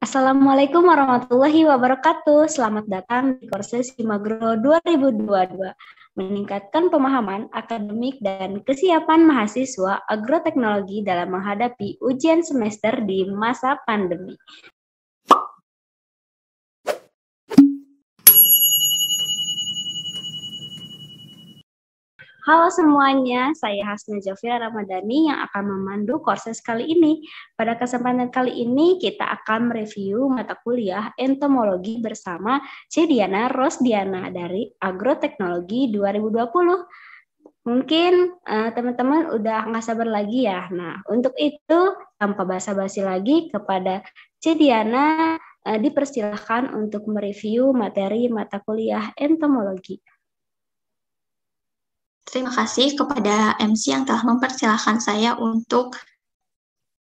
Assalamualaikum warahmatullahi wabarakatuh. Selamat datang di kursus Simagro 2022. Meningkatkan pemahaman akademik dan kesiapan mahasiswa agroteknologi dalam menghadapi ujian semester di masa pandemi. Halo semuanya, saya Hasna Jafira Ramadhani yang akan memandu kursus kali ini. Pada kesempatan kali ini kita akan mereview mata kuliah entomologi bersama Cediana Rosdiana dari Agroteknologi 2020. Mungkin eh, teman-teman uh, udah nggak sabar lagi ya. Nah, untuk itu tanpa basa-basi lagi kepada Cediana uh, eh, dipersilahkan untuk mereview materi mata kuliah entomologi. Terima kasih kepada MC yang telah mempersilahkan saya untuk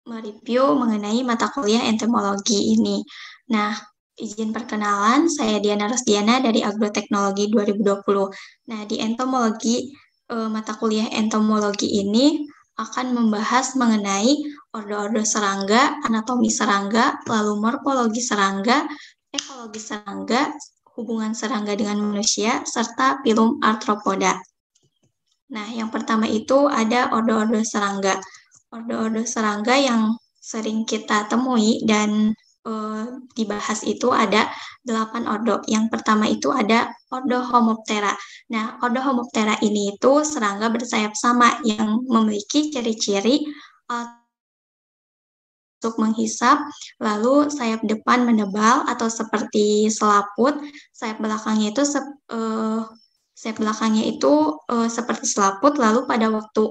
mereview mengenai mata kuliah entomologi ini. Nah, izin perkenalan, saya Diana Rosdiana dari Agroteknologi 2020. Nah, di entomologi, e, mata kuliah entomologi ini akan membahas mengenai ordo-ordo serangga, anatomi serangga, lalu morfologi serangga, ekologi serangga, hubungan serangga dengan manusia, serta pilum arthropoda. Nah, yang pertama itu ada ordo-ordo serangga. Ordo-ordo serangga yang sering kita temui dan eh, dibahas itu ada delapan ordo. Yang pertama itu ada ordo Homoptera. Nah, ordo Homoptera ini itu serangga bersayap sama yang memiliki ciri-ciri untuk menghisap, lalu sayap depan menebal atau seperti selaput, sayap belakangnya itu se, uh, eh, Sayap belakangnya itu e, seperti selaput, lalu pada waktu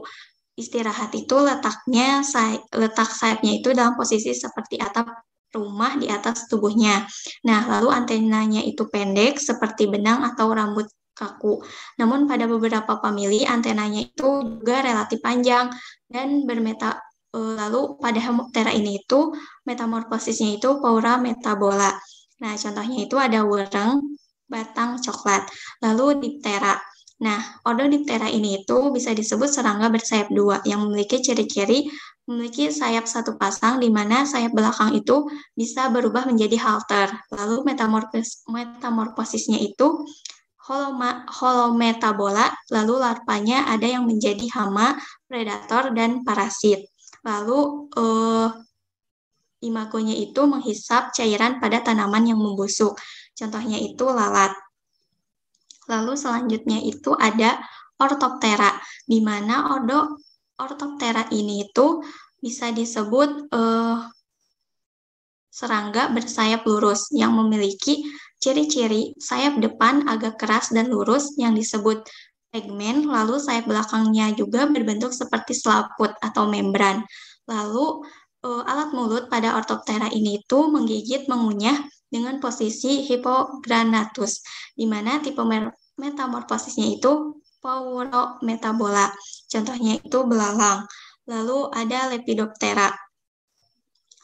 istirahat itu letaknya say, letak sayapnya itu dalam posisi seperti atap rumah di atas tubuhnya. Nah, lalu antenanya itu pendek seperti benang atau rambut kaku. Namun pada beberapa famili antenanya itu juga relatif panjang dan bermeta eh, lalu pada Hemoptera ini itu metamorfosisnya itu paura metabola. Nah, contohnya itu ada wereng, batang coklat, lalu diptera. Nah, ordo diptera ini itu bisa disebut serangga bersayap dua yang memiliki ciri-ciri memiliki sayap satu pasang di mana sayap belakang itu bisa berubah menjadi halter. Lalu metamorfos metamorfosisnya itu holoma, holometabola, lalu larpanya ada yang menjadi hama, predator, dan parasit. Lalu uh, imagonya itu menghisap cairan pada tanaman yang membusuk. Contohnya itu lalat. Lalu selanjutnya itu ada ortoptera, di mana ordo ortoptera ini itu bisa disebut uh, serangga bersayap lurus yang memiliki ciri-ciri sayap depan agak keras dan lurus yang disebut segmen, lalu sayap belakangnya juga berbentuk seperti selaput atau membran. Lalu eh, alat mulut pada ortoptera ini itu menggigit, mengunyah, dengan posisi hipogranatus, di mana tipe metamorfosisnya itu paurometabola, contohnya itu belalang. Lalu ada Lepidoptera.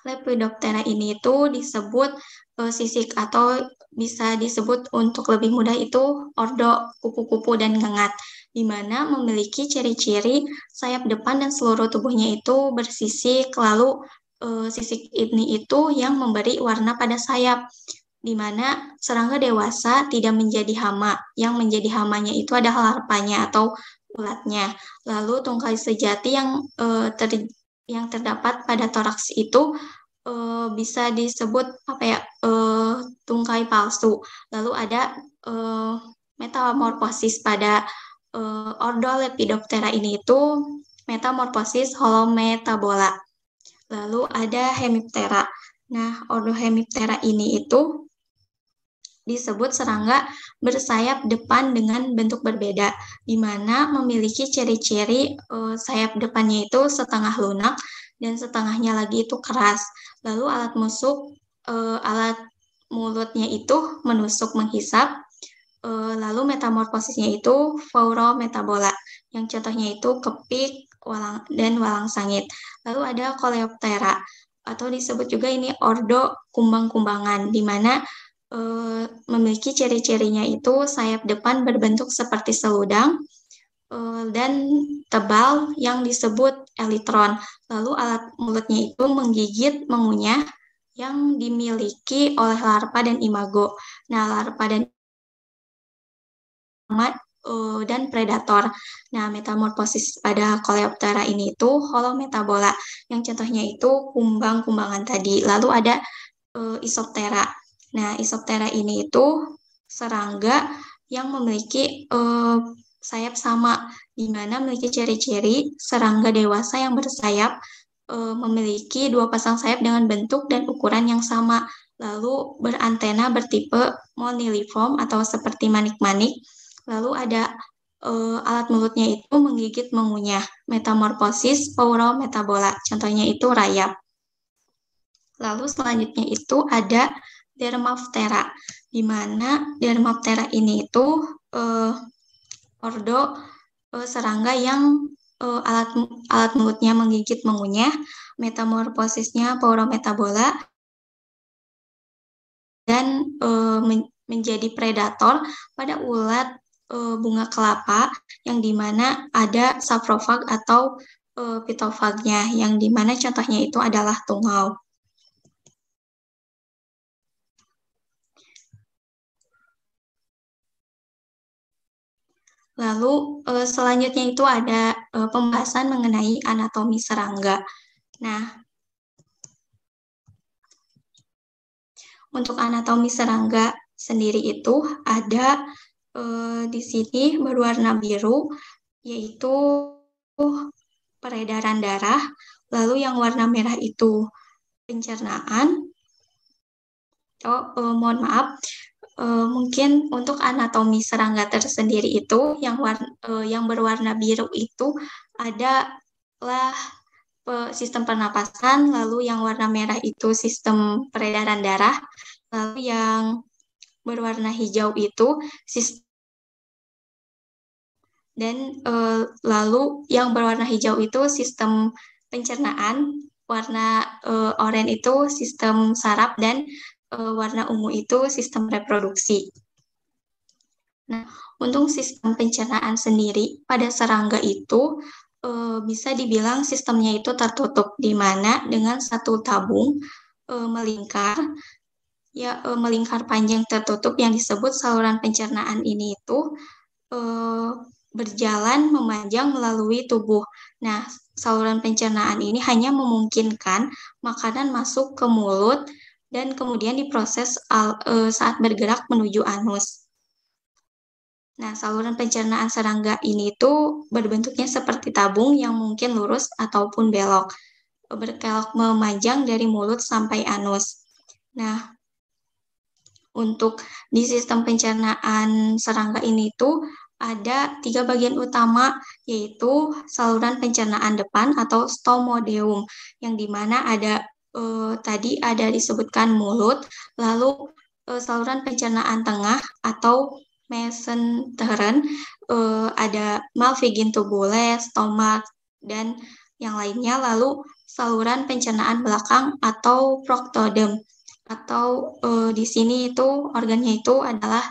Lepidoptera ini itu disebut eh, sisik atau bisa disebut untuk lebih mudah itu ordo, kupu-kupu, dan ngengat, di mana memiliki ciri-ciri sayap depan dan seluruh tubuhnya itu bersisik, lalu uh, sisik ini itu yang memberi warna pada sayap, di mana serangga dewasa tidak menjadi hama. Yang menjadi hamanya itu adalah larpanya atau ulatnya. Lalu tungkai sejati yang e, ter, yang terdapat pada toraks itu e, bisa disebut apa ya e, tungkai palsu. Lalu ada e, metamorfosis pada e, ordo Lepidoptera ini itu metamorfosis holometabola. Lalu ada Hemiptera. Nah, Ordo Hemiptera ini itu disebut serangga bersayap depan dengan bentuk berbeda, di mana memiliki ciri-ciri uh, sayap depannya itu setengah lunak dan setengahnya lagi itu keras. Lalu alat musuk, uh, eh, alat mulutnya itu menusuk menghisap, uh, lalu metamorfosisnya itu faurometabola, yang contohnya itu kepik, walang, dan walang sangit. Lalu ada Coleoptera atau disebut juga ini ordo kumbang-kumbangan di mana e, memiliki ciri-cirinya itu sayap depan berbentuk seperti seludang e, dan tebal yang disebut elitron. Lalu alat mulutnya itu menggigit, mengunyah yang dimiliki oleh larpa dan imago. Nah, larpa dan uh, dan predator. Nah, metamorfosis pada Coleoptera ini itu holometabola, yang contohnya itu kumbang-kumbangan tadi. Lalu ada uh, Isoptera. Nah, Isoptera ini itu serangga yang memiliki uh, sayap sama, di mana memiliki ciri-ciri serangga dewasa yang bersayap, uh, memiliki dua pasang sayap dengan bentuk dan ukuran yang sama, lalu berantena bertipe moniliform atau seperti manik-manik, Lalu ada uh, alat mulutnya itu menggigit mengunyah, metamorfosis, pauro metabola. Contohnya itu rayap. Lalu selanjutnya itu ada dermaptera, di mana dermaptera ini itu uh, ordo uh, serangga yang uh, alat alat mulutnya menggigit mengunyah, metamorfosisnya pauro metabola dan uh, men menjadi predator pada ulat uh, bunga kelapa yang dimana ada saprofag atau uh, pitofagnya yang dimana contohnya itu adalah tungau. Lalu uh, selanjutnya itu ada uh, pembahasan mengenai anatomi serangga. Nah, untuk anatomi serangga sendiri itu ada Eh, di sini berwarna biru, yaitu peredaran darah, lalu yang warna merah itu pencernaan. Oh, eh, mohon maaf, eh, mungkin untuk anatomi serangga tersendiri itu yang warna, eh, yang berwarna biru itu adalah sistem pernapasan, lalu yang warna merah itu sistem peredaran darah, lalu yang berwarna hijau itu sistem dan uh, lalu yang berwarna hijau itu sistem pencernaan, warna uh, oranye itu sistem saraf dan uh, warna ungu itu sistem reproduksi. Nah, untuk sistem pencernaan sendiri pada serangga itu e, bisa dibilang sistemnya itu tertutup di mana dengan satu tabung e, melingkar ya e, melingkar panjang tertutup yang disebut saluran pencernaan ini itu e, berjalan memanjang melalui tubuh. Nah, saluran pencernaan ini hanya memungkinkan makanan masuk ke mulut dan kemudian diproses al, e, saat bergerak menuju anus. Nah, saluran pencernaan serangga ini itu berbentuknya seperti tabung yang mungkin lurus ataupun belok, berkelok memanjang dari mulut sampai anus. Nah, untuk di sistem pencernaan serangga ini tuh ada tiga bagian utama yaitu saluran pencernaan depan atau stomodeum yang dimana ada eh, tadi ada disebutkan mulut lalu eh, saluran pencernaan tengah atau mesenteren eh, ada malvigin tubule, stomak dan yang lainnya lalu saluran pencernaan belakang atau proktodem atau eh, di sini itu organnya itu adalah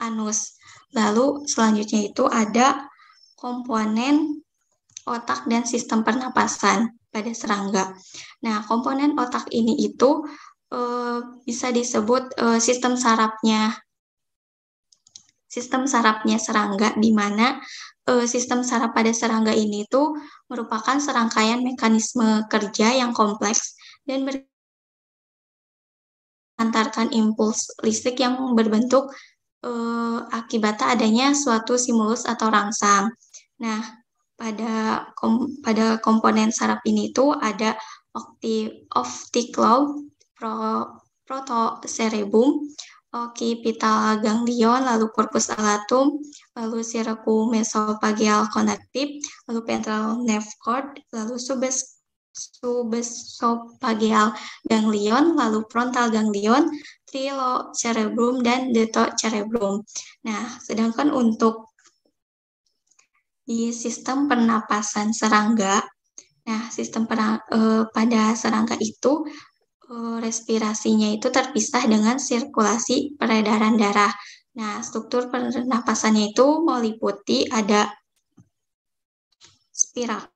anus. Lalu selanjutnya itu ada komponen otak dan sistem pernapasan pada serangga. Nah, komponen otak ini itu e, bisa disebut e, sistem sarapnya sistem sarapnya serangga di mana e, sistem sarap pada serangga ini itu merupakan serangkaian mekanisme kerja yang kompleks dan antarkan impuls listrik yang berbentuk uh, eh, akibat adanya suatu stimulus atau rangsang. Nah, pada kom pada komponen saraf ini itu ada optic lobe, pro protocerebum, occipital ganglion, lalu corpus alatum, lalu sirku mesopagial konektif, lalu ventral nerve cord, lalu subes subesopagial ganglion, lalu frontal ganglion, cerebrum dan detocerebrum. Nah, sedangkan untuk di sistem pernapasan serangga, nah sistem perang, eh, pada serangga itu eh, respirasinya itu terpisah dengan sirkulasi peredaran darah. Nah, struktur pernapasannya itu meliputi ada spiral,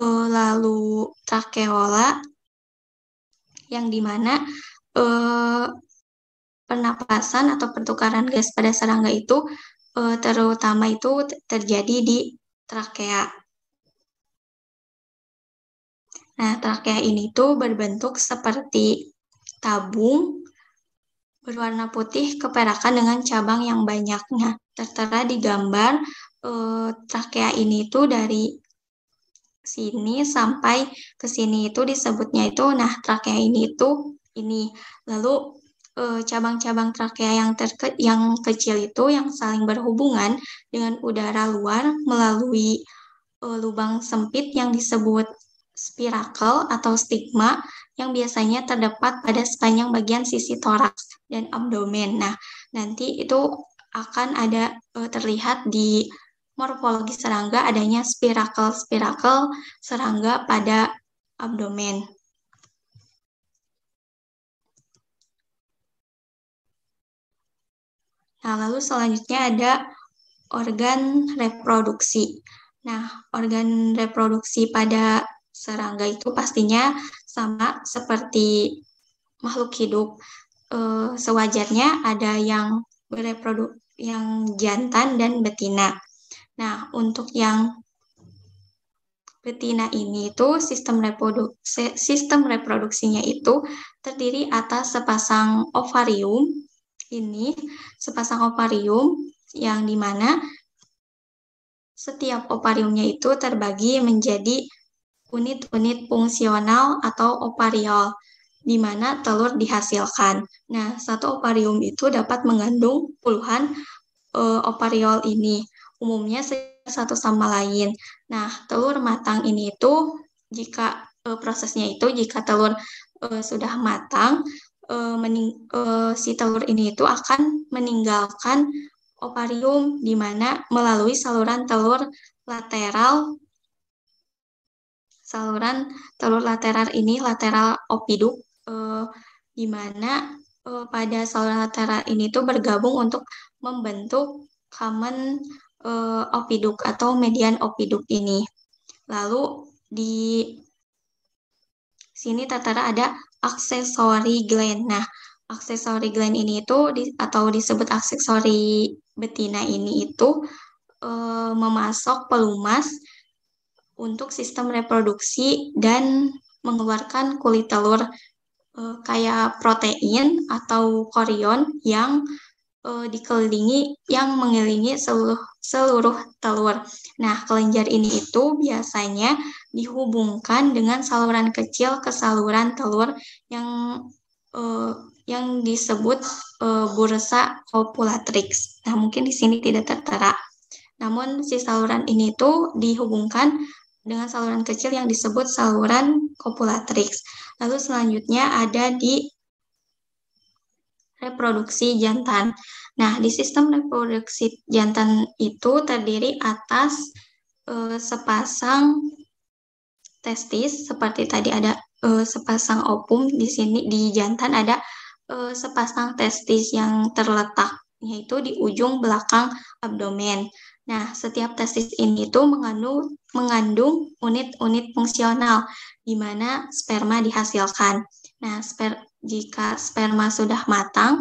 eh, lalu trakeola, yang dimana eh, pernapasan atau pertukaran gas pada serangga itu eh, terutama itu terjadi di trakea. Nah, trakea ini tuh berbentuk seperti tabung berwarna putih keperakan dengan cabang yang banyaknya. Tertera di gambar e, trakea ini tuh dari sini sampai ke sini itu disebutnya itu nah trakea ini itu ini lalu eh, cabang-cabang trakea yang terke yang kecil itu yang saling berhubungan dengan udara luar melalui uh, lubang sempit yang disebut spiracle atau stigma yang biasanya terdapat pada sepanjang bagian sisi toraks dan abdomen. Nah, nanti itu akan ada uh, terlihat di morfologi serangga adanya spirakel-spirakel serangga pada abdomen. Nah, lalu selanjutnya ada organ reproduksi. Nah, organ reproduksi pada serangga itu pastinya sama seperti makhluk hidup. E, sewajarnya ada yang bereproduk, yang jantan dan betina. Nah, untuk yang betina ini itu sistem reproduksi sistem reproduksinya itu terdiri atas sepasang ovarium ini sepasang ovarium yang mana setiap ovariumnya itu terbagi menjadi unit-unit fungsional atau ovariol di mana telur dihasilkan. Nah, satu ovarium itu dapat mengandung puluhan e, ovariol ini umumnya satu sama lain. Nah, telur matang ini itu jika e, prosesnya itu jika telur e, sudah matang, e, mening, e, si telur ini itu akan meninggalkan ovarium di mana melalui saluran telur lateral saluran telur lateral ini lateral opidum e, di mana e, pada saluran lateral ini itu bergabung untuk membentuk kamen uh, opiduk atau median opiduk ini. Lalu di sini Tatara ada aksesori gland. Nah, aksesori gland ini itu di, atau disebut aksesori betina ini itu e, memasok pelumas untuk sistem reproduksi dan mengeluarkan kulit telur e, kayak protein atau korion yang uh, dikelilingi yang mengelilingi seluruh seluruh telur. Nah, kelenjar ini itu biasanya dihubungkan dengan saluran kecil ke saluran telur yang uh, yang disebut uh, bursa copulatrix. Nah, mungkin di sini tidak tertera. Namun si saluran ini itu dihubungkan dengan saluran kecil yang disebut saluran copulatrix. Lalu selanjutnya ada di reproduksi jantan. Nah, di sistem reproduksi jantan itu terdiri atas e, sepasang testis seperti tadi ada e, sepasang opum di sini di jantan ada e, sepasang testis yang terletak yaitu di ujung belakang abdomen. Nah, setiap testis ini itu mengandung mengandung unit-unit fungsional di mana sperma dihasilkan. Nah, sper, jika sperma sudah matang,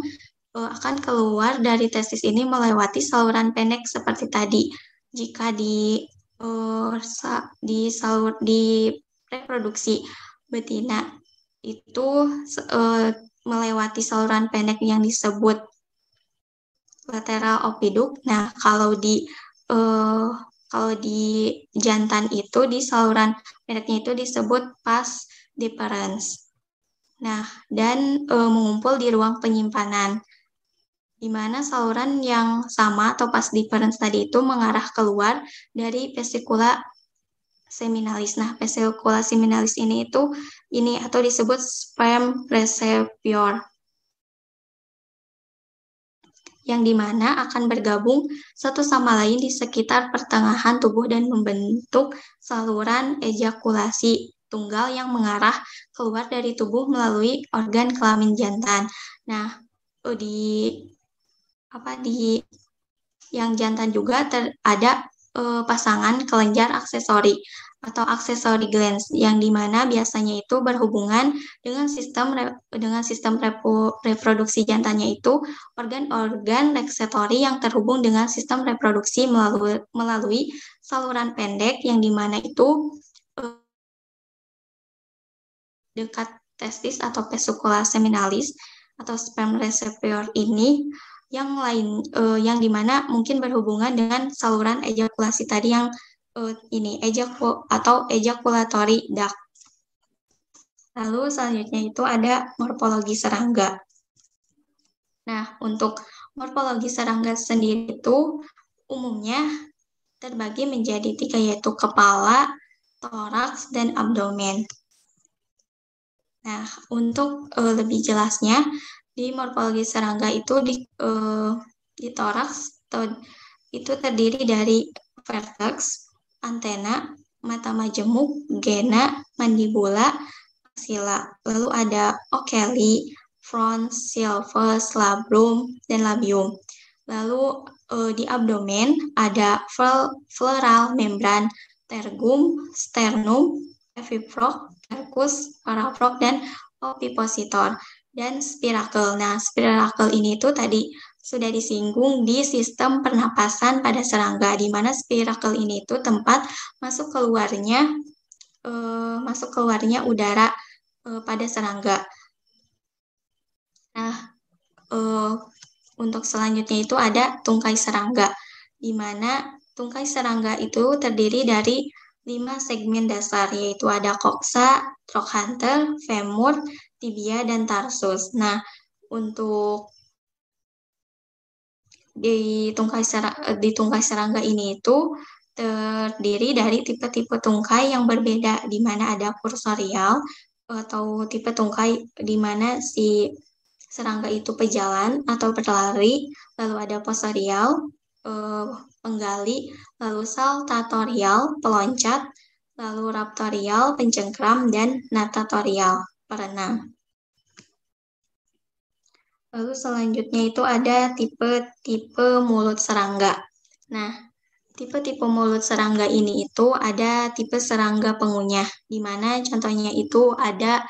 eh, akan keluar dari testis ini melewati saluran pendek seperti tadi. Jika di uh, di salur di reproduksi betina itu uh, melewati saluran pendek yang disebut lateral opiduk. Nah, kalau di uh, kalau di jantan itu di saluran pendeknya itu disebut pas difference. Nah, dan e, mengumpul di ruang penyimpanan, di mana saluran yang sama atau pas difference tadi itu mengarah keluar dari vesikula seminalis. Nah, vesikula seminalis ini itu ini atau disebut sperm reservoir yang dimana akan bergabung satu sama lain di sekitar pertengahan tubuh dan membentuk saluran ejakulasi tunggal yang mengarah keluar dari tubuh melalui organ kelamin jantan. Nah, oh, di apa di yang jantan juga ter, ada e, pasangan kelenjar aksesori atau aksesori glands yang dimana biasanya itu berhubungan dengan sistem dengan sistem repu, reproduksi jantannya itu organ-organ reksetori yang terhubung dengan sistem reproduksi melalui melalui saluran pendek yang dimana itu dekat testis atau pesukula seminalis atau sperm receptor ini yang lain uh, yang dimana mungkin berhubungan dengan saluran ejakulasi tadi yang uh, ini ejaku atau ejakulatory duct. Lalu selanjutnya itu ada morfologi serangga. Nah, untuk morfologi serangga sendiri itu umumnya terbagi menjadi tiga yaitu kepala, toraks, dan abdomen. Nah, untuk uh, lebih jelasnya, di morfologi serangga itu di, uh, eh, di toraks to, itu terdiri dari vertex, antena, mata majemuk, gena, mandibula, sila, Lalu ada ocelli, front, silvus, labrum, dan labium. Lalu uh, di abdomen ada floral membran, tergum, sternum, epiprok, oral frog, dan ovipositor dan spirakel. Nah, spirakel ini itu tadi sudah disinggung di sistem pernapasan pada serangga, di mana spirakel ini itu tempat masuk keluarnya eh, masuk keluarnya udara eh, pada serangga. Nah, eh, untuk selanjutnya itu ada tungkai serangga, di mana tungkai serangga itu terdiri dari lima segmen dasar yaitu ada koksa, trochanter, femur, tibia dan tarsus. Nah, untuk di tungkai serangga, di tungkai serangga ini itu terdiri dari tipe-tipe tungkai yang berbeda di mana ada kursorial atau tipe tungkai di mana si serangga itu pejalan atau berlari, lalu ada posorial, eh, penggali, lalu saltatorial, peloncat, lalu raptorial, pencengkram, dan natatorial, perenang. Lalu selanjutnya itu ada tipe-tipe mulut serangga. Nah, tipe-tipe mulut serangga ini itu ada tipe serangga pengunyah, di mana contohnya itu ada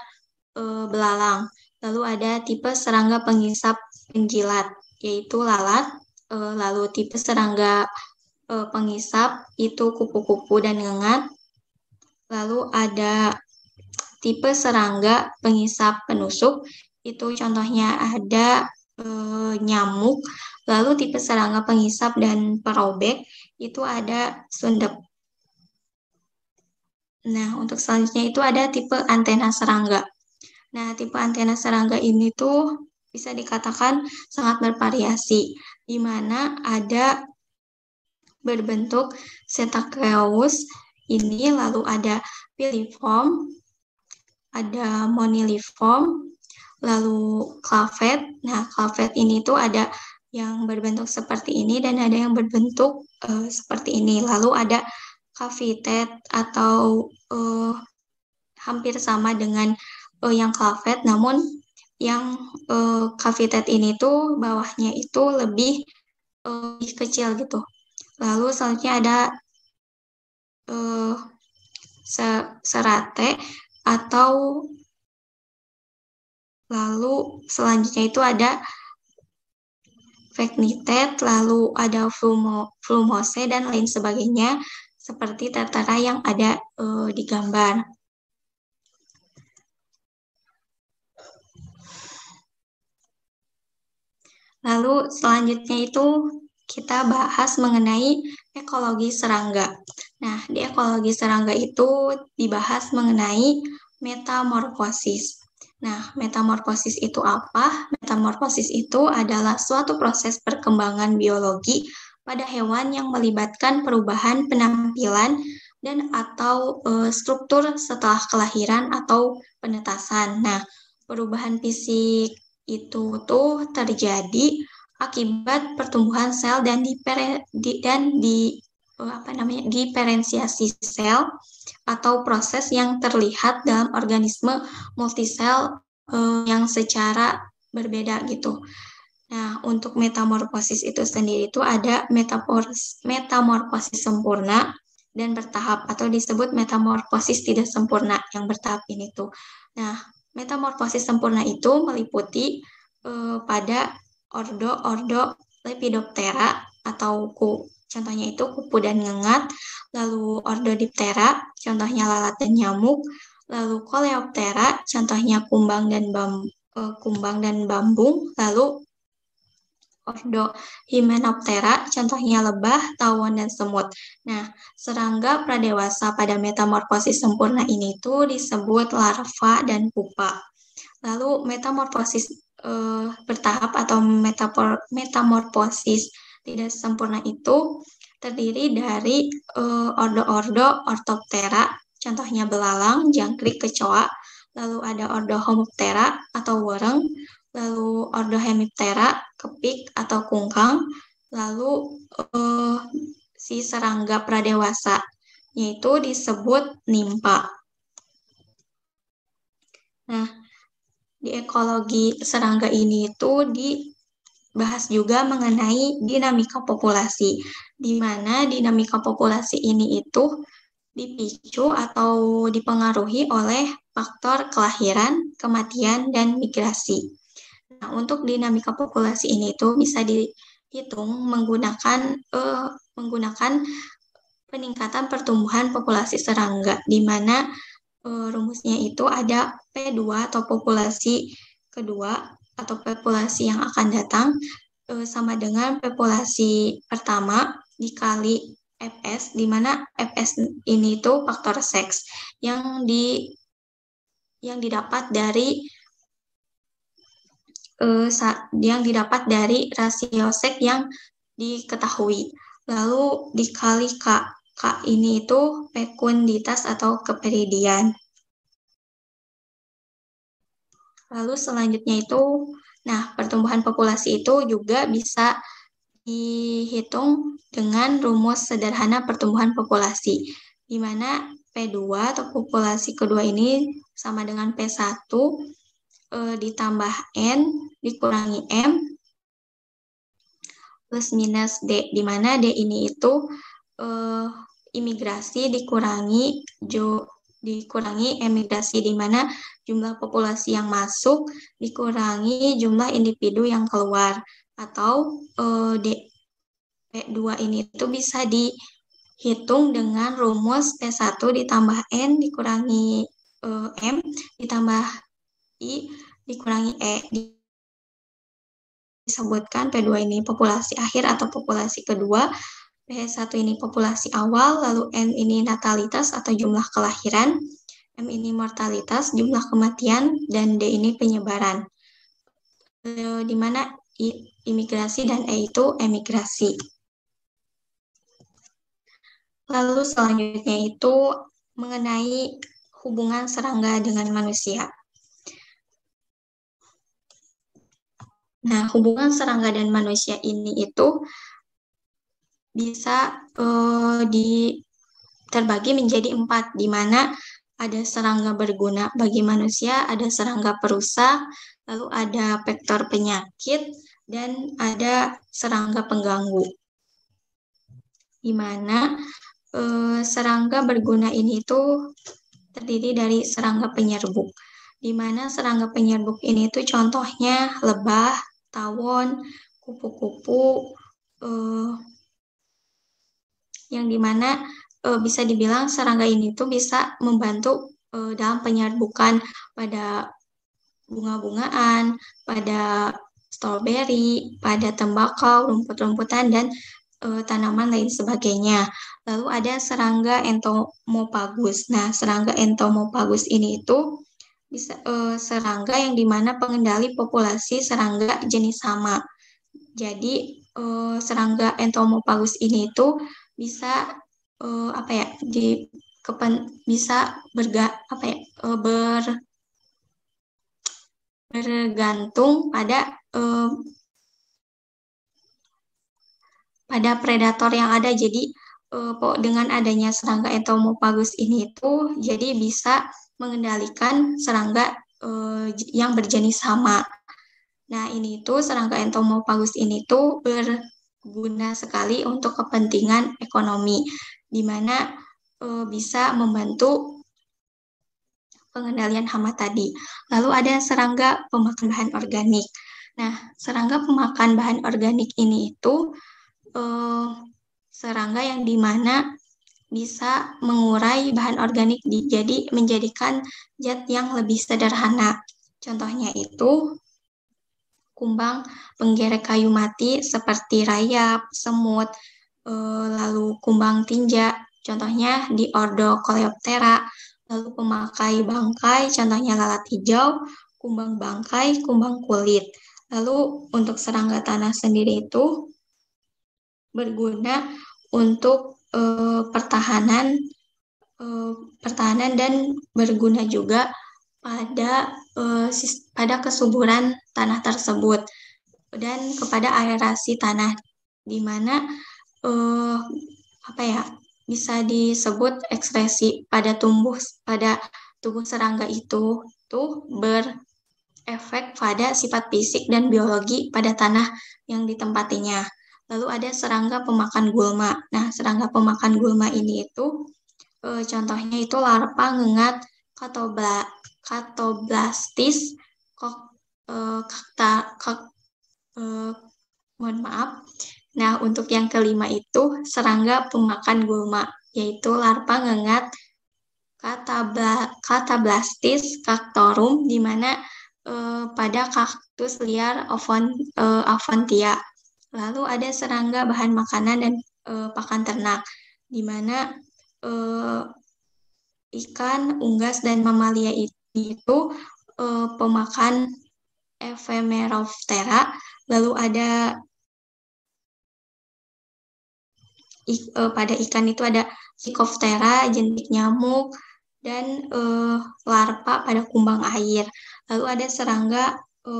e, belalang. Lalu ada tipe serangga pengisap penjilat, yaitu lalat. E, lalu tipe serangga penghisap pengisap itu kupu-kupu dan ngengat. Lalu ada tipe serangga pengisap penusuk, itu contohnya ada e, nyamuk. Lalu tipe serangga pengisap dan perobek itu ada sundep. Nah, untuk selanjutnya itu ada tipe antena serangga. Nah, tipe antena serangga ini tuh bisa dikatakan sangat bervariasi, di mana ada berbentuk setakeus ini lalu ada piliform, ada moniliform, lalu clavet. Nah, clavet ini tuh ada yang berbentuk seperti ini dan ada yang berbentuk uh, seperti ini. Lalu ada cavitet atau uh, hampir sama dengan uh, yang clavet, namun yang uh, cavitet ini tuh bawahnya itu lebih uh, lebih kecil gitu. Lalu selanjutnya ada uh, serate atau lalu selanjutnya itu ada vegnitet, lalu ada flumo, flumose dan lain sebagainya seperti tatara yang ada uh, di gambar. Lalu selanjutnya itu kita bahas mengenai ekologi serangga. Nah, di ekologi serangga itu dibahas mengenai metamorfosis. Nah, metamorfosis itu apa? Metamorfosis itu adalah suatu proses perkembangan biologi pada hewan yang melibatkan perubahan penampilan dan atau e, struktur setelah kelahiran atau penetasan. Nah, perubahan fisik itu tuh terjadi akibat pertumbuhan sel dan di, dan di eh, apa namanya diferensiasi sel atau proses yang terlihat dalam organisme multisel eh, yang secara berbeda gitu. Nah, untuk metamorfosis itu sendiri itu ada metamorfosis, metamorfosis sempurna dan bertahap atau disebut metamorfosis tidak sempurna yang bertahap ini tuh. Nah, metamorfosis sempurna itu meliputi eh, pada ordo, ordo Lepidoptera atau ku, contohnya itu kupu dan ngengat, lalu ordo Diptera, contohnya lalat dan nyamuk, lalu Coleoptera, contohnya kumbang dan bam, uh, kumbang dan bambung, lalu ordo Hymenoptera, contohnya lebah, tawon, dan semut. Nah, serangga pradewasa pada metamorfosis sempurna ini itu disebut larva dan pupa. Lalu metamorfosis uh, bertahap atau metapor, metamorfosis tidak sempurna itu terdiri dari uh, ordo-ordo ortoptera, contohnya belalang, jangkrik, kecoa, lalu ada ordo homoptera atau wereng, lalu ordo hemiptera, kepik atau kungkang, lalu uh, si serangga pradewasa, yaitu disebut nimpa. Nah, di ekologi serangga ini itu dibahas juga mengenai dinamika populasi, di mana dinamika populasi ini itu dipicu atau dipengaruhi oleh faktor kelahiran, kematian, dan migrasi. Nah, untuk dinamika populasi ini itu bisa dihitung menggunakan uh, menggunakan peningkatan pertumbuhan populasi serangga, di mana Eh, rumusnya itu ada P2 atau populasi kedua atau populasi yang akan datang eh, sama dengan populasi pertama dikali FS, di mana FS ini itu faktor seks yang di yang didapat dari eh, yang didapat dari rasio seks yang diketahui. Lalu dikali K Kak ini itu fekunditas atau kepedian. Lalu selanjutnya itu, nah pertumbuhan populasi itu juga bisa dihitung dengan rumus sederhana pertumbuhan populasi, di mana P2 atau populasi kedua ini sama dengan P1 e, eh, ditambah N dikurangi M plus minus D, di mana D ini itu eh, imigrasi dikurangi jo, dikurangi emigrasi di mana jumlah populasi yang masuk dikurangi jumlah individu yang keluar atau eh, p 2 e ini itu bisa dihitung dengan rumus P1 ditambah N dikurangi eh, M ditambah I dikurangi E disebutkan P2 ini populasi akhir atau populasi kedua P1 eh, ini populasi awal, lalu N ini natalitas atau jumlah kelahiran, M ini mortalitas, jumlah kematian, dan D ini penyebaran. Lalu eh, di mana imigrasi dan E itu emigrasi. Lalu selanjutnya itu mengenai hubungan serangga dengan manusia. Nah, hubungan serangga dan manusia ini itu bisa uh, di terbagi menjadi empat, di mana ada serangga berguna bagi manusia, ada serangga perusak, lalu ada vektor penyakit, dan ada serangga pengganggu. Di mana uh, serangga berguna ini itu terdiri dari serangga penyerbuk. Di mana serangga penyerbuk ini itu contohnya lebah, tawon, kupu-kupu, uh, yang dimana e, bisa dibilang serangga ini tuh bisa membantu e, dalam penyerbukan pada bunga-bungaan, pada strawberry, pada tembakau, rumput-rumputan dan e, tanaman lain sebagainya. Lalu ada serangga entomopagus. Nah, serangga entomopagus ini itu bisa e, serangga yang dimana pengendali populasi serangga jenis sama. Jadi e, serangga entomopagus ini itu bisa uh, apa ya di kepen bisa berga apa ya uh, ber bergantung pada uh, pada predator yang ada jadi uh, dengan adanya serangga entomophagus ini itu jadi bisa mengendalikan serangga uh, yang berjenis sama. Nah, ini tuh serangga entomophagus ini tuh ber guna sekali untuk kepentingan ekonomi, di mana e, bisa membantu pengendalian hama tadi. Lalu ada serangga pemakan bahan organik. Nah, serangga pemakan bahan organik ini itu e, serangga yang di mana bisa mengurai bahan organik jadi menjadikan zat yang lebih sederhana. Contohnya itu kumbang penggerek kayu mati seperti rayap, semut, e, lalu kumbang tinja, contohnya di ordo Coleoptera, lalu pemakai bangkai, contohnya lalat hijau, kumbang bangkai, kumbang kulit. Lalu untuk serangga tanah sendiri itu berguna untuk e, pertahanan e, pertahanan dan berguna juga pada Eh, pada kesuburan tanah tersebut dan kepada aerasi tanah di mana uh, apa ya bisa disebut ekspresi pada tumbuh pada tubuh serangga itu tuh berefek pada sifat fisik dan biologi pada tanah yang ditempatinya. Lalu ada serangga pemakan gulma. Nah, serangga pemakan gulma ini itu e, contohnya itu larva ngengat katobla katoblastis kok, eh, kata kok, eh, mohon maaf. Nah, untuk yang kelima itu serangga pemakan gulma, yaitu larva ngengat kata katablastis kaktorum, di mana eh, pada kaktus liar avon, eh, avontia. Lalu ada serangga bahan makanan dan eh, pakan ternak, di mana eh, ikan, unggas, dan mamalia itu itu uh, pemakan Ephemeroptera, lalu ada I, e, eh, pada ikan itu ada Psychoptera, jentik nyamuk, dan e, larva pada kumbang air. Lalu ada serangga e,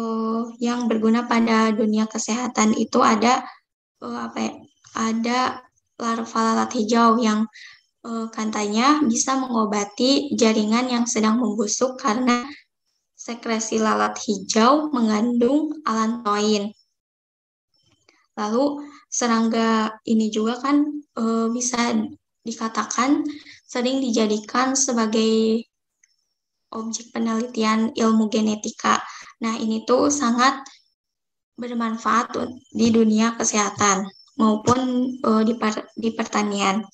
yang berguna pada dunia kesehatan itu ada e, apa ya? Ada larva lalat hijau yang Eh, katanya bisa mengobati jaringan yang sedang membusuk karena sekresi lalat hijau mengandung alantoin. Lalu serangga ini juga kan e, bisa dikatakan sering dijadikan sebagai objek penelitian ilmu genetika. Nah, ini tuh sangat bermanfaat di dunia kesehatan maupun e, di, per, di pertanian.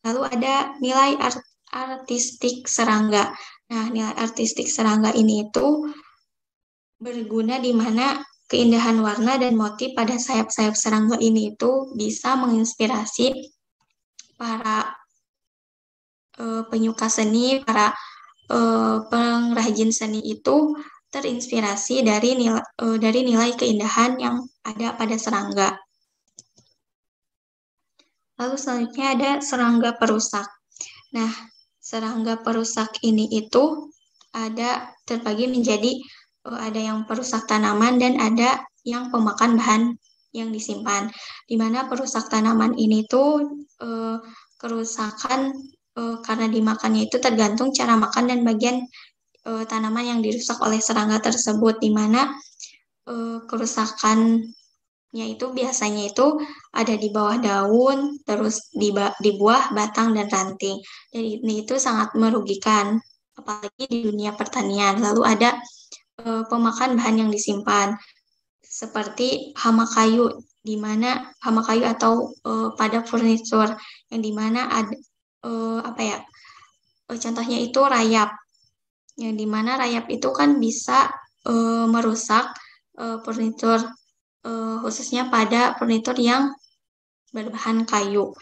Lalu ada nilai art artistik serangga. Nah, nilai artistik serangga ini itu berguna di mana keindahan warna dan motif pada sayap-sayap serangga ini itu bisa menginspirasi para e, penyuka seni, para e, pengrajin seni itu terinspirasi dari nilai e, eh, dari nilai keindahan yang ada pada serangga. Lalu selanjutnya ada serangga perusak. Nah, serangga perusak ini itu ada terbagi menjadi oh, ada yang perusak tanaman dan ada yang pemakan bahan yang disimpan. Di mana perusak tanaman ini tuh eh, kerusakan eh, karena dimakannya itu tergantung cara makan dan bagian eh, tanaman yang dirusak oleh serangga tersebut. Di mana eh, kerusakan yaitu biasanya itu ada di bawah daun, terus di, ba di buah, batang, dan ranting. Jadi ini itu sangat merugikan, apalagi di dunia pertanian. Lalu ada e, pemakan bahan yang disimpan, seperti hama kayu, di mana hama kayu atau e, eh, pada furnitur, yang di mana ada, e, eh, apa ya, e, contohnya itu rayap, yang di mana rayap itu kan bisa e, merusak e, furnitur uh, khususnya pada furnitur yang berbahan kayu.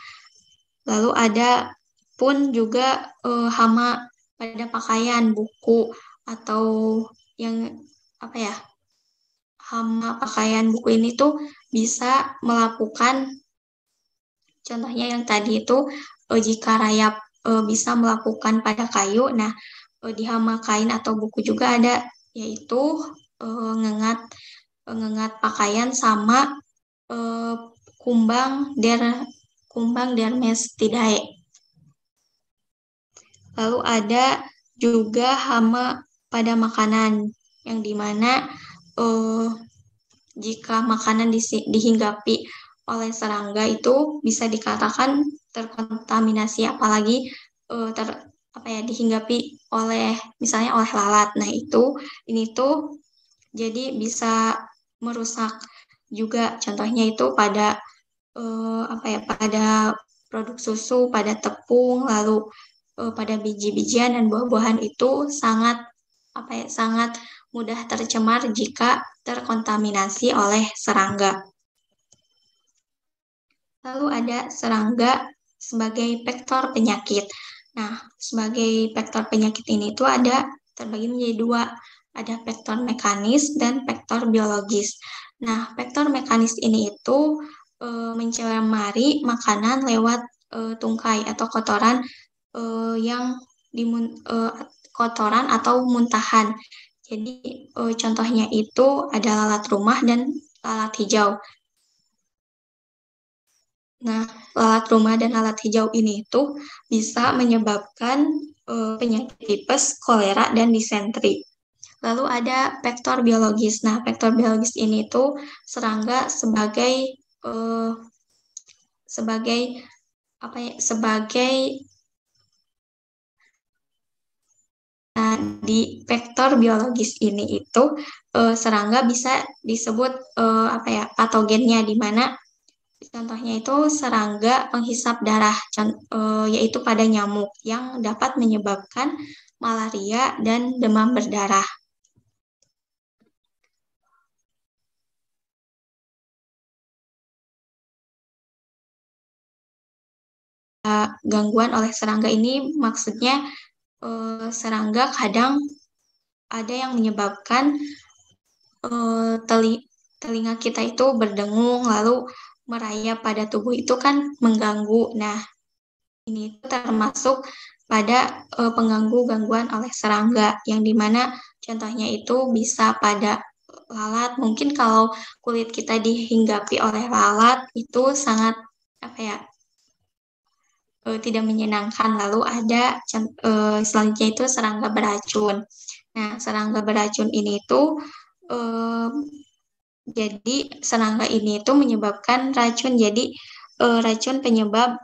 Lalu ada pun juga uh, hama pada pakaian, buku atau yang apa ya? hama pakaian buku ini tuh bisa melakukan contohnya yang tadi itu uh, jika rayap uh, bisa melakukan pada kayu. Nah, uh, di hama kain atau buku juga ada yaitu uh, ngengat pengengat pakaian sama eh, kumbang der kumbang dermestidae. Lalu ada juga hama pada makanan yang dimana eh, jika makanan di, dihinggapi oleh serangga itu bisa dikatakan terkontaminasi apalagi eh, ter apa ya dihinggapi oleh misalnya oleh lalat. Nah, itu ini tuh jadi bisa merusak juga contohnya itu pada eh, apa ya pada produk susu, pada tepung, lalu eh, pada biji-bijian dan buah-buahan itu sangat apa ya sangat mudah tercemar jika terkontaminasi oleh serangga. Lalu ada serangga sebagai vektor penyakit. Nah, sebagai vektor penyakit ini itu ada terbagi menjadi dua. Ada faktor mekanis dan faktor biologis. Nah, faktor mekanis ini itu e, eh, mencelamari makanan lewat e, tungkai atau kotoran e, yang di e, kotoran atau muntahan. Jadi e, contohnya itu ada lalat rumah dan lalat hijau. Nah, lalat rumah dan lalat hijau ini itu bisa menyebabkan e, penyakit tipes, kolera, dan disentri. Lalu ada vektor biologis. Nah, vektor biologis ini itu serangga sebagai eh, sebagai apa ya? Sebagai Nah, di vektor biologis ini itu eh, serangga bisa disebut eh, apa ya? patogennya di mana Contohnya itu serangga penghisap darah, eh, yaitu pada nyamuk yang dapat menyebabkan malaria dan demam berdarah. gangguan oleh serangga ini maksudnya uh, serangga kadang ada yang menyebabkan uh, teli telinga kita itu berdengung lalu merayap pada tubuh itu kan mengganggu. Nah, ini termasuk pada uh, pengganggu gangguan oleh serangga yang dimana contohnya itu bisa pada lalat. Mungkin kalau kulit kita dihinggapi oleh lalat itu sangat apa ya e, tidak menyenangkan. Lalu ada e, selanjutnya itu serangga beracun. Nah, serangga beracun ini itu e, eh, jadi serangga ini itu menyebabkan racun. Jadi e, racun penyebab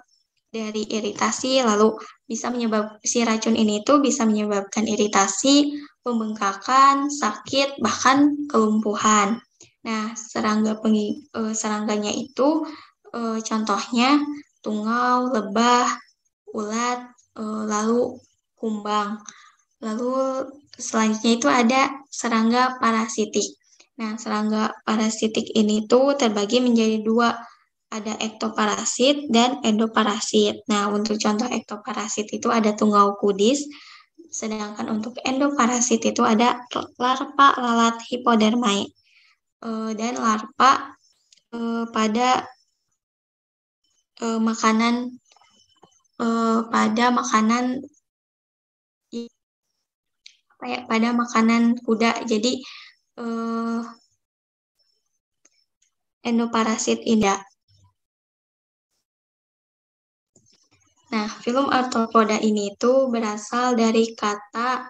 dari iritasi lalu bisa menyebab si racun ini itu bisa menyebabkan iritasi, pembengkakan, sakit, bahkan kelumpuhan. Nah, serangga pengi, e, serangganya itu e, contohnya tungau, lebah, ulat, eh, lalu kumbang. Lalu selanjutnya itu ada serangga parasitik. Nah, serangga parasitik ini tuh terbagi menjadi dua, ada ektoparasit dan endoparasit. Nah, untuk contoh ektoparasit itu ada tungau kudis, sedangkan untuk endoparasit itu ada larpa lalat hipodermai eh, dan larpa eh, pada uh, makanan uh, pada makanan kayak pada makanan kuda. Jadi uh, endoparasit indah. Nah, film arthropoda ini itu berasal dari kata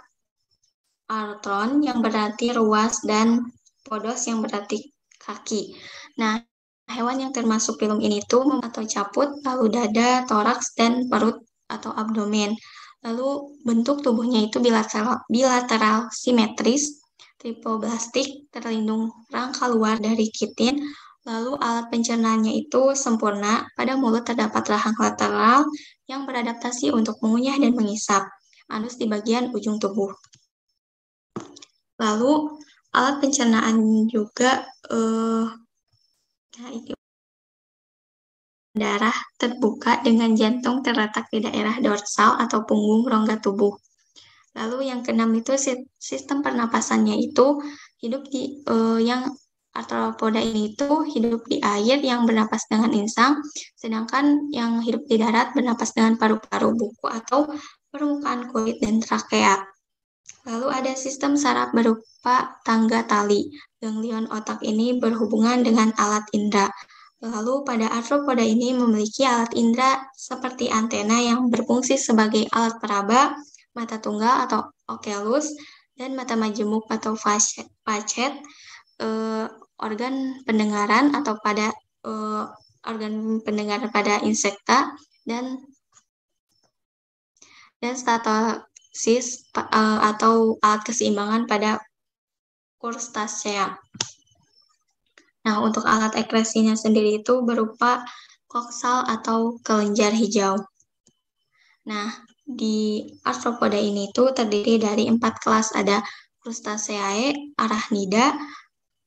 artron yang berarti ruas dan podos yang berarti kaki. Nah, Hewan yang termasuk film ini itu atau caput, lalu dada, toraks, dan perut atau abdomen. Lalu bentuk tubuhnya itu bilateral, bilateral simetris, tripoblastik, terlindung rangka luar dari kitin, lalu alat pencernaannya itu sempurna, pada mulut terdapat rahang lateral yang beradaptasi untuk mengunyah dan mengisap, anus di bagian ujung tubuh. Lalu alat pencernaan juga eh, Nah, Darah terbuka dengan jantung terletak di daerah dorsal atau punggung rongga tubuh. Lalu yang keenam itu sistem pernapasannya itu hidup di eh, yang arthropoda ini itu hidup di air yang bernapas dengan insang, sedangkan yang hidup di darat bernapas dengan paru-paru buku atau permukaan kulit dan trakea. Lalu ada sistem saraf berupa tangga tali. Ganglion otak ini berhubungan dengan alat indera. Lalu pada arthropoda ini memiliki alat indera seperti antena yang berfungsi sebagai alat peraba, mata tunggal atau oculus, dan mata majemuk atau facet, eh, organ pendengaran atau pada eh, organ pendengaran pada insekta, dan dan stator sis eh, atau alat keseimbangan pada kurtasea. Nah, untuk alat ekresinya sendiri itu berupa koksal atau kelenjar hijau. Nah, di arthropoda ini itu terdiri dari empat kelas, ada crustaceae, arachnida,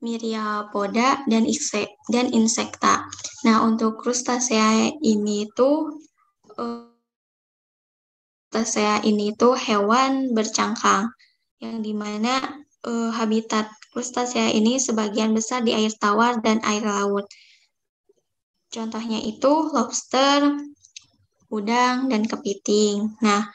myriapoda, dan dan insekta. Nah, untuk crustaceae ini tuh eh, Rosacea ini itu hewan bercangkang yang dimana uh, eh, habitat krustacea ini sebagian besar di air tawar dan air laut. Contohnya itu lobster, udang, dan kepiting. Nah,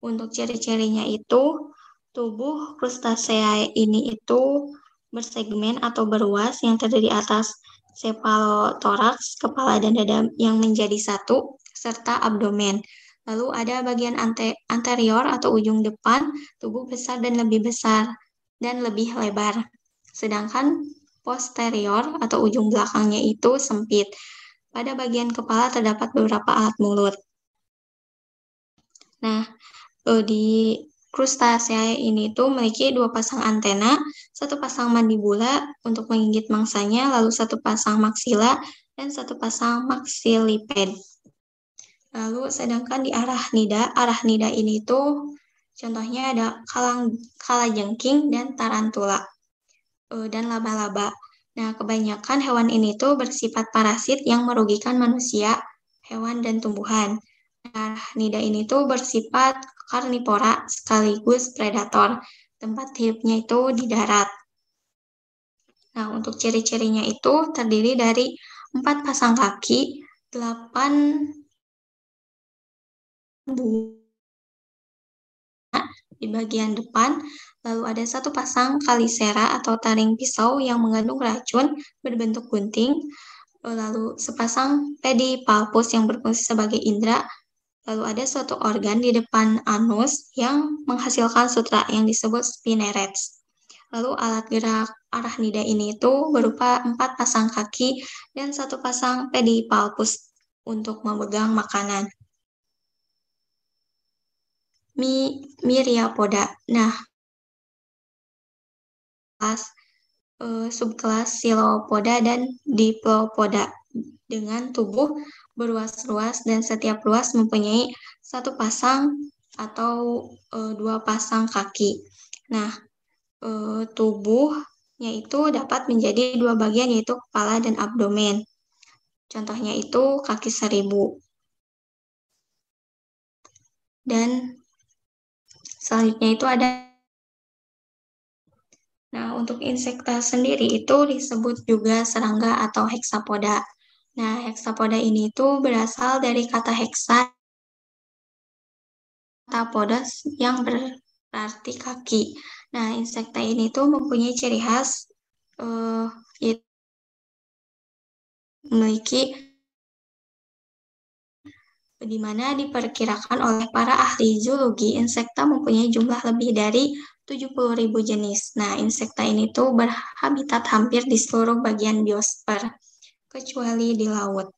untuk ciri-cirinya itu tubuh krustacea ini itu bersegmen atau beruas yang terdiri atas cephalothorax, kepala dan dada yang menjadi satu, serta abdomen. Lalu ada bagian ante anterior atau ujung depan, tubuh besar dan lebih besar dan lebih lebar. Sedangkan posterior atau ujung belakangnya itu sempit. Pada bagian kepala terdapat beberapa alat mulut. Nah, e, di krustasea ini tuh memiliki dua pasang antena, satu pasang mandibula untuk menggigit mangsanya, lalu satu pasang maksila, dan satu pasang maxilliped. Lalu sedangkan di arah nida, arah nida ini tuh contohnya ada kalang kalajengking dan tarantula e, dan laba-laba. Nah, kebanyakan hewan ini tuh bersifat parasit yang merugikan manusia, hewan, dan tumbuhan. Nah, nida ini tuh bersifat karnivora sekaligus predator. Tempat hidupnya itu di darat. Nah, untuk ciri-cirinya itu terdiri dari empat pasang kaki, delapan bunga di bagian depan, lalu ada satu pasang kalisera atau taring pisau yang mengandung racun berbentuk gunting, lalu sepasang pedi palpus yang berfungsi sebagai indera, lalu ada suatu organ di depan anus yang menghasilkan sutra yang disebut spinnerets. Lalu alat gerak arah nida ini itu berupa empat pasang kaki dan satu pasang pedipalpus untuk memegang makanan mi miriapoda. Nah, kelas uh, subkelas silopoda dan diplopoda dengan tubuh berluas ruas dan setiap luas mempunyai satu pasang atau e, dua pasang kaki. Nah, e, tubuhnya itu dapat menjadi dua bagian yaitu kepala dan abdomen. Contohnya itu kaki seribu. Dan Selanjutnya itu ada Nah, untuk insekta sendiri itu disebut juga serangga atau heksapoda. Nah, heksapoda ini itu berasal dari kata heksa kata podas yang berarti kaki. Nah, insekta ini tuh mempunyai ciri khas uh, yaitu memiliki di mana diperkirakan oleh para ahli zoologi insekta mempunyai jumlah lebih dari 70.000 jenis. Nah, insekta ini tuh berhabitat hampir di seluruh bagian biosfer, kecuali di laut.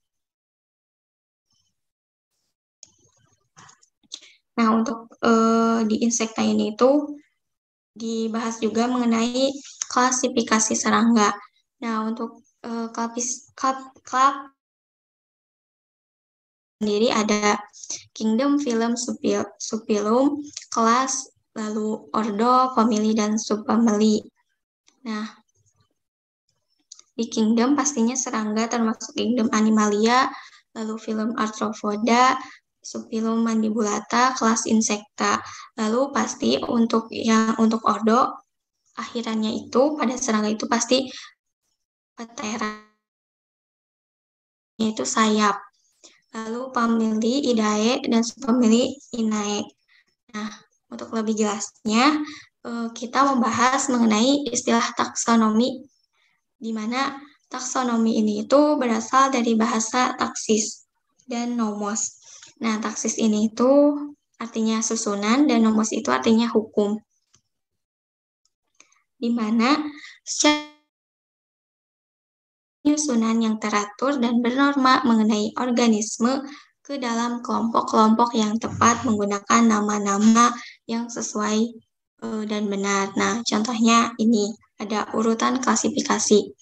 Nah, untuk uh, di insekta ini itu dibahas juga mengenai klasifikasi serangga. Nah, untuk uh, klapis, klap, klap, sendiri ada Kingdom Film Supil, Supilum, Kelas, lalu Ordo, Family, dan Subfamily. Nah, di Kingdom pastinya serangga termasuk Kingdom Animalia, lalu film Arthropoda, Supilum mandibulata, kelas insekta. Lalu pasti untuk yang untuk Ordo akhirannya itu pada serangga itu pasti petera yaitu sayap lalu pamili idae, dan subpamili inae. Nah, untuk lebih jelasnya, eh, kita membahas mengenai istilah taksonomi, di mana taksonomi ini itu berasal dari bahasa taksis dan nomos. Nah, taksis ini itu artinya susunan dan nomos itu artinya hukum. Di mana secara penyusunan yang teratur dan bernorma mengenai organisme ke dalam kelompok-kelompok yang tepat menggunakan nama-nama yang sesuai uh, dan benar. Nah, contohnya ini ada urutan klasifikasi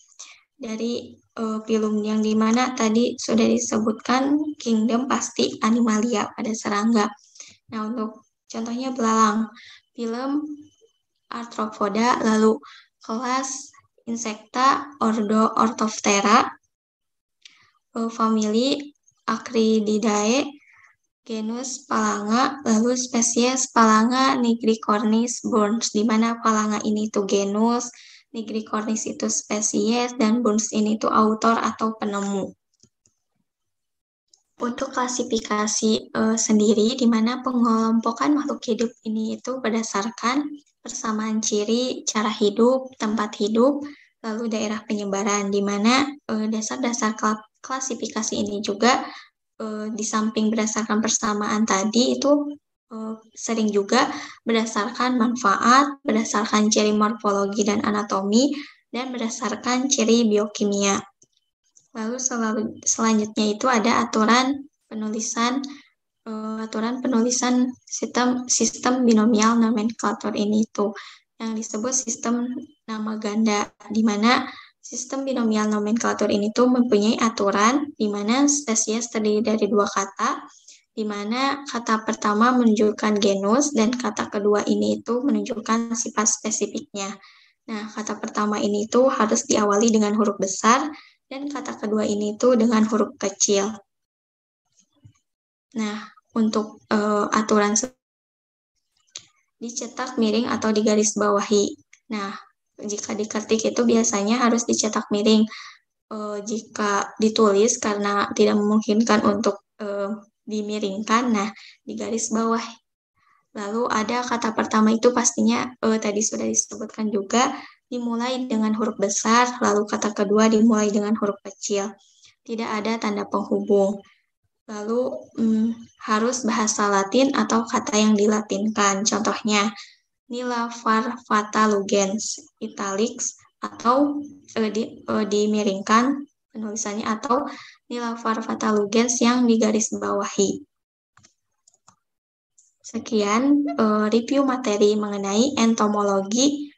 dari uh, eh, pilum yang dimana tadi sudah disebutkan kingdom pasti animalia pada serangga. Nah, untuk contohnya belalang, film arthropoda, lalu kelas insekta ordo Orthoptera, Family, Acrididae, genus Palanga, lalu spesies Palanga nigricornis burns, di mana Palanga ini itu genus, nigricornis itu spesies, dan burns ini itu autor atau penemu untuk klasifikasi uh, sendiri, di mana pengelompokan makhluk hidup ini itu berdasarkan persamaan ciri, cara hidup, tempat hidup, lalu daerah penyebaran, di mana dasar eh, dasar-dasar klasifikasi ini juga uh, di samping berdasarkan persamaan tadi itu sering juga berdasarkan manfaat, berdasarkan ciri morfologi dan anatomi, dan berdasarkan ciri biokimia. Lalu selalu, selanjutnya itu ada aturan penulisan uh, aturan penulisan sistem sistem binomial nomenklatur ini itu yang disebut sistem nama ganda di mana sistem binomial nomenklatur ini tuh mempunyai aturan di mana spesies terdiri dari dua kata di mana kata pertama menunjukkan genus dan kata kedua ini itu menunjukkan sifat spesifiknya. Nah, kata pertama ini itu harus diawali dengan huruf besar dan kata kedua ini tuh dengan huruf kecil. Nah, untuk uh, aturan dicetak miring atau digaris bawahi. Nah, jika diketik itu biasanya harus dicetak miring. Uh, jika ditulis karena tidak memungkinkan untuk uh, dimiringkan, nah digaris bawah. Lalu ada kata pertama itu pastinya uh, tadi sudah disebutkan juga dimulai dengan huruf besar, lalu kata kedua dimulai dengan huruf kecil. Tidak ada tanda penghubung. Lalu hmm, harus bahasa Latin atau kata yang dilatinkan. Contohnya, nila far fata lugens, italics, atau e, di, e, dimiringkan penulisannya atau nila far fata lugens yang digaris bawahi. Sekian e, review materi mengenai entomologi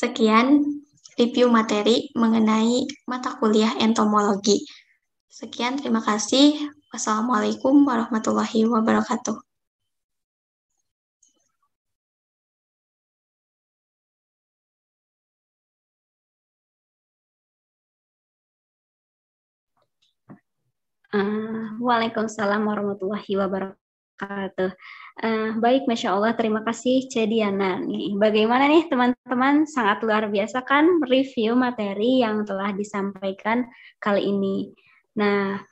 Sekian review materi mengenai mata kuliah entomologi. Sekian, terima kasih. Wassalamualaikum warahmatullahi wabarakatuh. Uh, Waalaikumsalam warahmatullahi wabarakatuh. Uh, baik, Masya Allah. Terima kasih, Cediana. Nih, bagaimana nih teman-teman? Sangat luar biasa kan review materi yang telah disampaikan kali ini. Nah,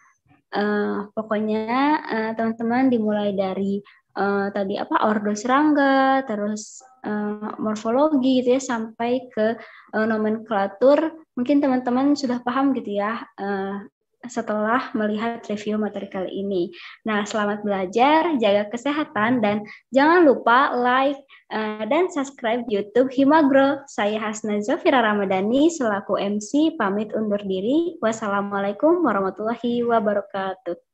uh, pokoknya uh, teman-teman dimulai dari uh, tadi apa ordo serangga, terus uh, morfologi gitu ya, sampai ke uh, nomenklatur. Mungkin teman-teman sudah paham gitu ya uh, setelah melihat review materi kali ini. Nah, selamat belajar, jaga kesehatan, dan jangan lupa like uh, dan subscribe YouTube Himagro. Saya Hasna Zofira Ramadhani, selaku MC, pamit undur diri. Wassalamualaikum warahmatullahi wabarakatuh.